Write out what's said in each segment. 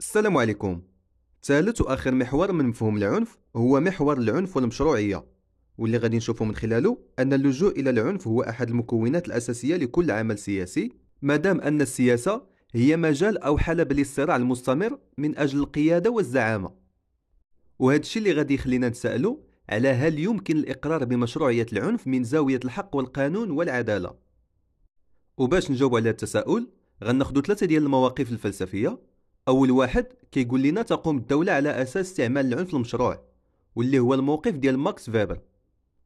السلام عليكم ثالث واخر محور من مفهوم العنف هو محور العنف والمشروعيه واللي غادي نشوفه من خلاله ان اللجوء الى العنف هو احد المكونات الاساسيه لكل عمل سياسي مادام ان السياسه هي مجال او حلب للصراع المستمر من اجل القياده والزعامه وهذا الشيء اللي غادي يخلينا نسالو على هل يمكن الاقرار بمشروعيه العنف من زاويه الحق والقانون والعداله وباش نجاوب على التساؤل غناخدو ثلاثه ديال المواقف الفلسفيه اول واحد كيقول لنا تقوم الدوله على اساس استعمال العنف المشروع واللي هو الموقف ديال ماكس فيبر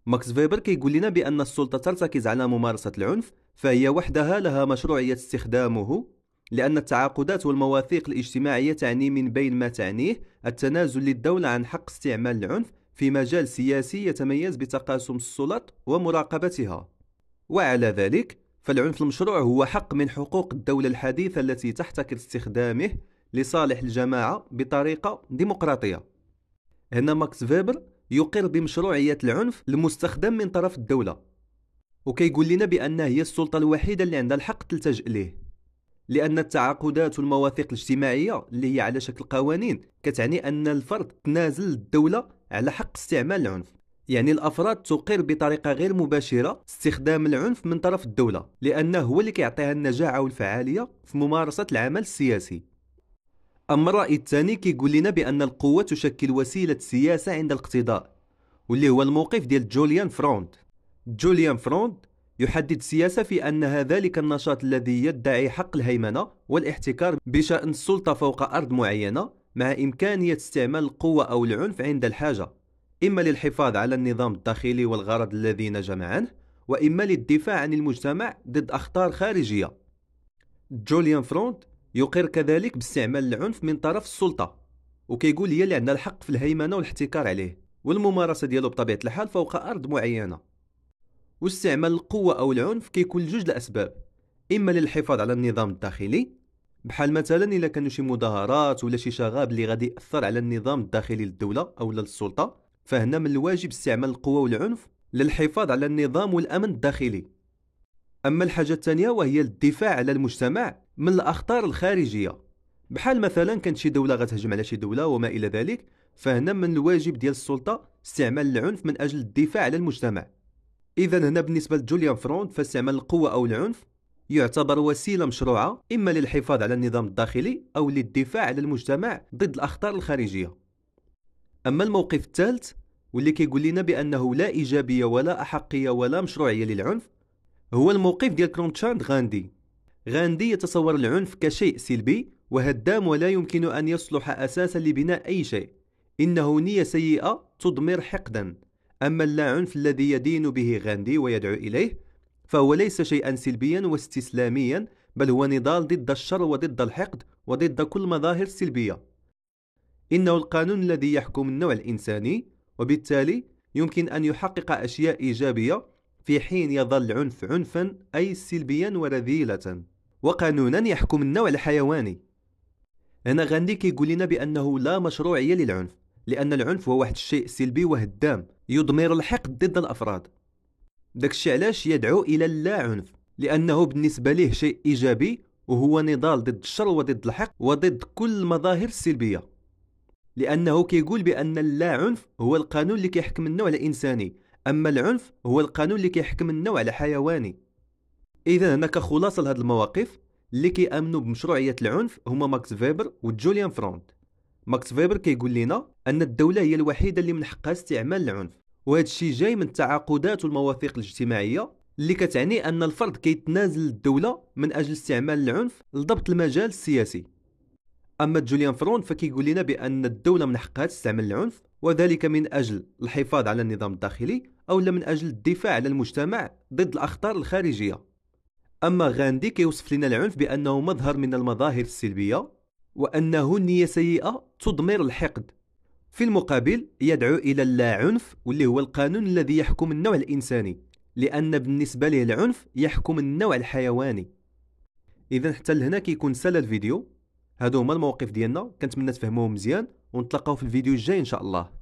ماكس فيبر كيقول لنا بان السلطه ترتكز على ممارسه العنف فهي وحدها لها مشروعيه استخدامه لأن التعاقدات والمواثيق الاجتماعية تعني من بين ما تعنيه التنازل للدولة عن حق استعمال العنف في مجال سياسي يتميز بتقاسم السلط ومراقبتها. وعلى ذلك فالعنف المشروع هو حق من حقوق الدولة الحديثة التي تحتكر استخدامه لصالح الجماعة بطريقة ديمقراطية هنا ماكس فيبر يقر بمشروعية العنف المستخدم من طرف الدولة وكيقول لنا بأنها هي السلطة الوحيدة اللي عندها الحق تلتجئ ليه لأن التعاقدات والمواثيق الاجتماعية اللي هي على شكل قوانين كتعني أن الفرد تنازل الدولة على حق استعمال العنف يعني الافراد تقر بطريقه غير مباشره استخدام العنف من طرف الدوله لانه هو اللي كيعطيها النجاعه والفعاليه في ممارسه العمل السياسي أما الرأي الثاني كيقول لنا بأن القوة تشكل وسيلة سياسة عند الاقتضاء واللي هو الموقف ديال جوليان فروند جوليان فروند يحدد سياسة في أنها ذلك النشاط الذي يدعي حق الهيمنة والاحتكار بشأن السلطة فوق أرض معينة مع إمكانية استعمال القوة أو العنف عند الحاجة إما للحفاظ على النظام الداخلي والغرض الذي نجم عنه وإما للدفاع عن المجتمع ضد أخطار خارجية جوليان فروند يقر كذلك باستعمال العنف من طرف السلطة وكيقول هي اللي عندنا الحق في الهيمنة والاحتكار عليه والممارسة ديالو بطبيعة الحال فوق أرض معينة واستعمال القوة أو العنف كيكون لجوج الأسباب إما للحفاظ على النظام الداخلي بحال مثلا الا كانوا شي مظاهرات ولا شي شغاب اللي غادي ياثر على النظام الداخلي للدوله او للسلطه فهنا من الواجب استعمال القوه والعنف للحفاظ على النظام والامن الداخلي أما الحاجة الثانية وهي الدفاع على المجتمع من الأخطار الخارجية بحال مثلا كانت شي دولة غتهجم على شي دولة وما إلى ذلك فهنا من الواجب ديال السلطة استعمال العنف من أجل الدفاع على المجتمع إذا هنا بالنسبة لجوليان فرونت فاستعمال القوة أو العنف يعتبر وسيلة مشروعة إما للحفاظ على النظام الداخلي أو للدفاع على المجتمع ضد الأخطار الخارجية أما الموقف الثالث واللي كيقول لنا بأنه لا إيجابية ولا أحقية ولا مشروعية للعنف هو الموقف ديال كرومتشاند غاندي غاندي يتصور العنف كشيء سلبي وهدام ولا يمكن أن يصلح أساسا لبناء أي شيء إنه نية سيئة تضمر حقدا أما اللاعنف الذي يدين به غاندي ويدعو إليه فهو ليس شيئا سلبيا واستسلاميا بل هو نضال ضد الشر وضد الحقد وضد كل مظاهر سلبية إنه القانون الذي يحكم النوع الإنساني وبالتالي يمكن أن يحقق أشياء إيجابية في حين يظل عنف عنفا أي سلبيا ورذيلة وقانونا يحكم النوع الحيواني أنا غاندي كيقول لنا بأنه لا مشروعية للعنف لأن العنف هو واحد الشيء سلبي وهدام يضمر الحقد ضد الأفراد داكشي علاش يدعو إلى اللا عنف لأنه بالنسبة ليه شيء إيجابي وهو نضال ضد الشر وضد الحق وضد كل المظاهر السلبية لأنه كيقول بأن اللا عنف هو القانون اللي كيحكم النوع الإنساني اما العنف هو القانون اللي كيحكم النوع على حيواني اذا هنا كخلاصه لهاد المواقف اللي كيامنوا بمشروعيه العنف هما ماكس فيبر وجوليان فروند ماكس فيبر كيقول لنا ان الدوله هي الوحيده اللي من حقها استعمال العنف وهذا الشيء جاي من التعاقدات والمواثيق الاجتماعيه اللي كتعني ان الفرد كيتنازل الدوله من اجل استعمال العنف لضبط المجال السياسي أما جوليان فرون فكيقول لنا بأن الدولة من حقها تستعمل العنف وذلك من أجل الحفاظ على النظام الداخلي أو لا من أجل الدفاع على المجتمع ضد الأخطار الخارجية أما غاندي كيوصف لنا العنف بأنه مظهر من المظاهر السلبية وأنه نية سيئة تضمر الحقد في المقابل يدعو إلى اللا عنف واللي هو القانون الذي يحكم النوع الإنساني لأن بالنسبة له العنف يحكم النوع الحيواني إذا حتى لهنا كيكون سال الفيديو هادو هما المواقف ديالنا كنتمنى تفهموهم مزيان ونتلاقاو في الفيديو الجاي ان شاء الله